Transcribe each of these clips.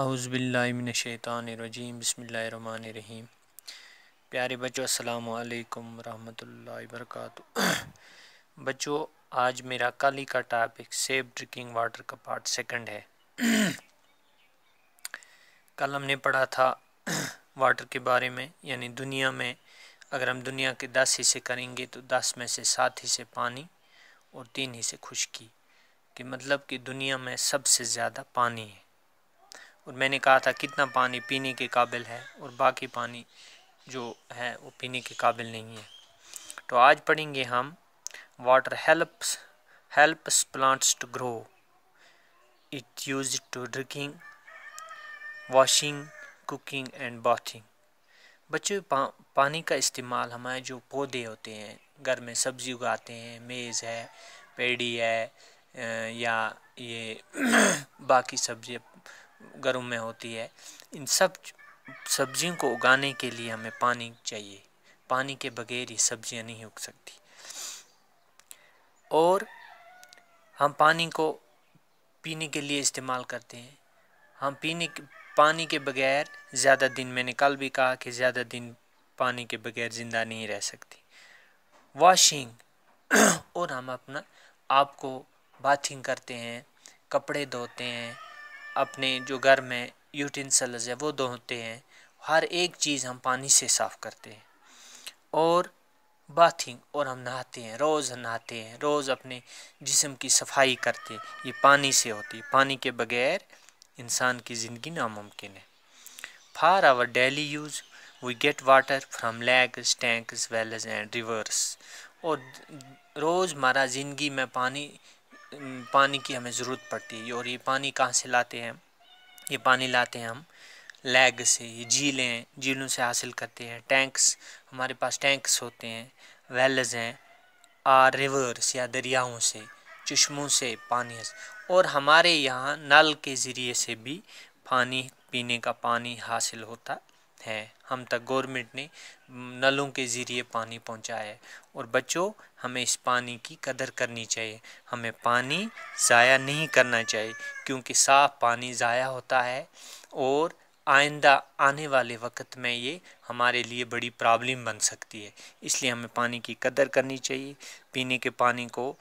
आउज़बिल्लिमिनशैतानरजीम बसमीम प्यारे बच्चों असलकम वरहमतुल्लाहि वबरकू बच्चों आज मेरा कल ही का टॉपिक सेफ ड्रिंकिंग वाटर का पार्ट सेकंड है कल हमने पढ़ा था वाटर के बारे में यानी दुनिया में अगर हम दुनिया के दस हिस्से करेंगे तो दस में से सात हिस्से पानी और तीन हिस्से खुशकी कि मतलब कि दुनिया में सबसे ज़्यादा पानी है और मैंने कहा था कितना पानी पीने के काबिल है और बाकी पानी जो है वो पीने के काबिल नहीं है तो आज पढ़ेंगे हम water helps helps plants to grow it use to drinking washing cooking and bathing बच्चों पा, पानी का इस्तेमाल हमारे जो पौधे होते हैं घर में सब्जी उगाते हैं मेज़ है पेड़ी है या ये बाकी सब्जी गर्म में होती है इन सब सब्जियों को उगाने के लिए हमें पानी चाहिए पानी के बगैर ही सब्जियां नहीं उग सकती और हम पानी को पीने के लिए इस्तेमाल करते हैं हम पीने पानी के बगैर ज़्यादा दिन मैंने कल भी कहा कि ज़्यादा दिन पानी के बगैर ज़िंदा नहीं रह सकती वॉशिंग और हम अपना आप को बाथिंग करते हैं कपड़े धोते हैं अपने जो घर में यूटेंसल्स है वो धोते हैं हर एक चीज़ हम पानी से साफ़ करते हैं और बाथिंग और हम नहाते हैं रोज़ नहाते हैं रोज़ अपने जिसम की सफाई करते हैं ये पानी से होती है पानी के बगैर इंसान की ज़िंदगी नामुमकिन है for our daily use we get water from lakes tanks wells and rivers और रोज़मर्रा ज़िंदगी में पानी पानी की हमें ज़रूरत पड़ती है और ये पानी कहाँ से लाते हैं ये पानी लाते हैं हम लैग से ये झीलें झीलों से हासिल करते हैं टैंक्स हमारे पास टैंक्स होते हैं वेल्स हैं आर रिवर्स या दरियाओं से चश्मों से पानी और हमारे यहाँ नल के ज़रिए से भी पानी पीने का पानी हासिल होता है हम तक गवर्नमेंट ने नलों के ज़रिए पानी पहुंचाया है और बच्चों हमें इस पानी की कदर करनी चाहिए हमें पानी ज़ाया नहीं करना चाहिए क्योंकि साफ़ पानी ज़ाया होता है और आइंदा आने वाले वक्त में ये हमारे लिए बड़ी प्रॉब्लम बन सकती है इसलिए हमें पानी की कदर करनी चाहिए पीने के पानी को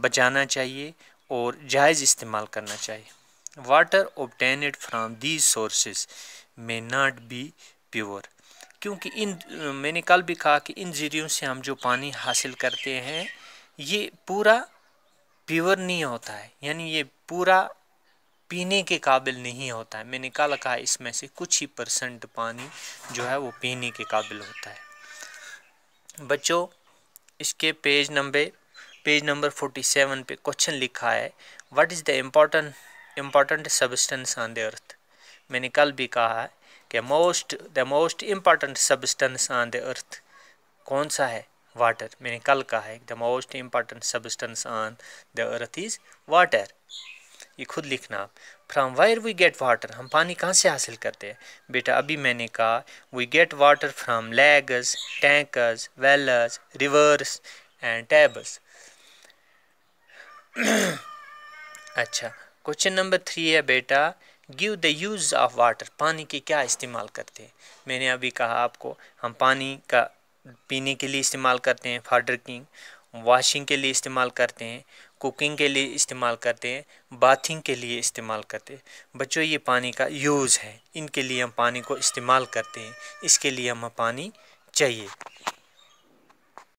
बचाना चाहिए और जायज़ इस्तेमाल करना चाहिए water obtained from these sources may not be pure क्योंकि इन मैंने कल भी कहा कि इन ज़रियों से हम जो पानी हासिल करते हैं ये पूरा प्योर नहीं होता है यानी ये पूरा पीने के काबिल नहीं होता है मैंने कल कहा इसमें से कुछ ही परसेंट पानी जो है वो पीने के काबिल होता है बच्चों इसके page number page number forty seven पे क्वेश्चन लिखा है what is the important important substance on the earth मैंने कल भी कहा है कि most the most important substance on the earth कौन सा है वाटर मैंने कल कहा है the most important substance on the earth is water ये खुद लिखना आप from where we get water हम पानी कहाँ से हासिल करते हैं बेटा अभी मैंने कहा we get water from lakes tanks wells rivers and taps अच्छा क्वेश्चन नंबर थ्री है बेटा give the use of water पानी के क्या इस्तेमाल करते हैं मैंने अभी कहा आपको हम पानी का पीने के लिए इस्तेमाल करते हैं फॉर ड्रिंकिंग वॉशिंग के लिए इस्तेमाल करते हैं कुकिंग के लिए इस्तेमाल करते हैं बाथिंग के लिए इस्तेमाल करते हैं बच्चों ये पानी का यूज़ है इनके लिए हम पानी को इस्तेमाल करते हैं इसके लिए हमें पानी चाहिए